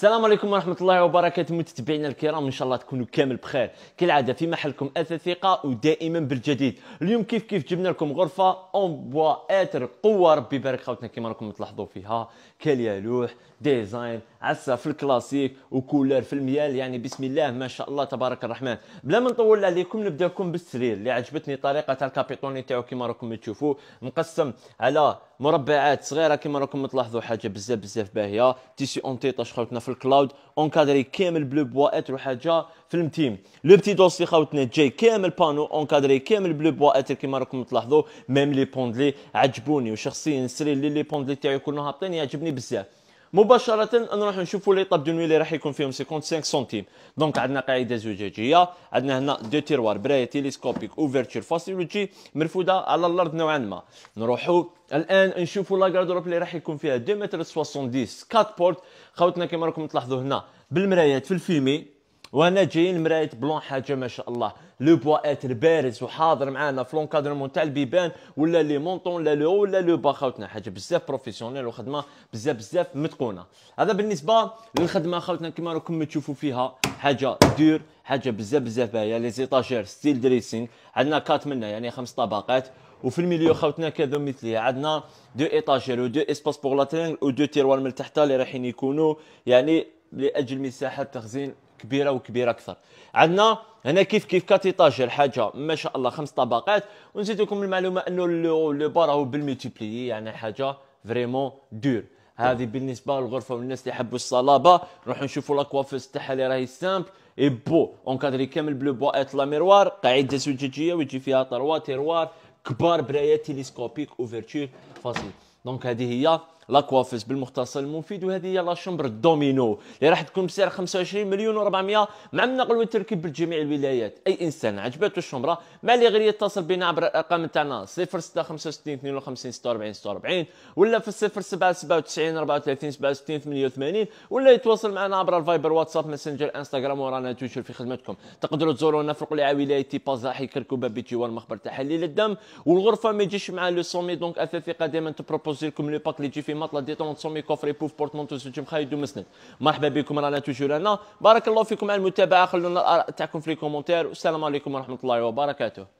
السلام عليكم ورحمة الله وبركاته متتبعينا الكرام إن شاء الله تكونوا كامل بخير كالعادة في محلكم أثر ثقة ودائما بالجديد اليوم كيف كيف جبنا لكم غرفة أون بوا آتر قوة ربي يبارك خاوتنا كما راكم تلاحظوا فيها كاليالوح ديزاين عسى في الكلاسيك وكولر في الميال يعني بسم الله ما شاء الله تبارك الرحمن بلا ما نطول عليكم نبداكم بالسرير اللي عجبتني طريقة الكابيتوني تاعو كما راكم تشوفوا مقسم على مربعات صغيره كما راكم تلاحظوا حاجه بزاف بزاف باهيه تيسي اونتيطاج خاوتنا في الكلاود اونكادري كامل بلو بواات وحاجه في المتيم لو بتي دوسي خاوتنا جاي كامل بانو اونكادري كامل بلو اتر كما راكم تلاحظوا ميم لي بوندلي عجبوني وشخصيا سري لي لي بوندلي تاعي كلهم هابطين يعجبني بزاف مباشره نروح نشوفوا لي طاب دو اللي راح يكون فيهم 55 سنتيم دونك عندنا قاعده زجاجيه عندنا هنا دو تيروار برايه تيليسكوبيك اوفرتشر فاسيولوجي مرفوده على الارض نوعا ما نروحوا الان نشوفوا لاغاردروب اللي راح يكون فيها 2 متر 70 كات بورت خوتنا كما راكم تلاحظوا هنا بالمرايات في الفيمي وانا جايين مرايه بلون حاجه ما شاء الله لو بوا بواتر بارز وحاضر معانا في لونكادرمون تاع البيبان ولا لي مونطون ولا لو ولا لو باخوتنا حاجه بزاف بروفيسيونيل وخدمه بزاف بزاف متقونه هذا بالنسبه للخدمه خوتنا كما راكم تشوفوا فيها حاجه دير حاجه بزاف بزاف باهيه لي زيتاجير ستيل دريسينغ عندنا كات منها يعني خمس طبقات وفي الميليو خوتنا كذا مثلي عندنا دو ايطاجير ودو اسباس بوغ لاترينغ ودو تيروان من تحت اللي رايحين يكونوا يعني لاجل مساحه تخزين كبيره وكبيره اكثر عندنا هنا كيف كيف كاتيطاج الحاجه ما شاء الله خمس طبقات ونزيد لكم المعلومه انه لو بار راهو بالمولتيبلي يعني حاجه فريمون دور هذه بالنسبه للغرفه والناس اللي يحبوا الصلابه نروحوا نشوفوا لاكوافيس تاعها اللي راهي سامبل اي بو اونكادري كامل بلو ات لا ميروار قاعده زجاجيه ويجي فيها تروا تيروار كبار برايات تيليسكوبيك اوفرتور فاسيل دونك هذه هي لاكوافيس بالمختصر المفيد وهذه هي لا شومبر دومينو اللي راح تكون بسعر 25 مليون و400 مع النقل والتركيب بجميع الولايات اي انسان عجبته الشومبره ما لي غير يتصل بنا عبر الارقام تاعنا 0665 52 46 46 ولا في 0797 34 67 88 ولا يتواصل معنا عبر الفايبر واتساب ماسنجر انستغرام ورانا تويتر في خدمتكم تقدروا تزورونا في القلعه ولايه بازاحي كركوبه بيتيوان مخبر تحليل الدم والغرفه ما يجيش مع لو سومي دونك اثاثي قديما تبروبوزي لكم لو باك اللي يجي في الماط دي ديتونت سومي كوفري بوف بورتمونتو سوتيم خالد مسند مرحبا بكم رانا توجو هنا بارك الله فيكم على المتابعه خلونا الاراء تاعكم في الكومنتير والسلام عليكم ورحمه الله وبركاته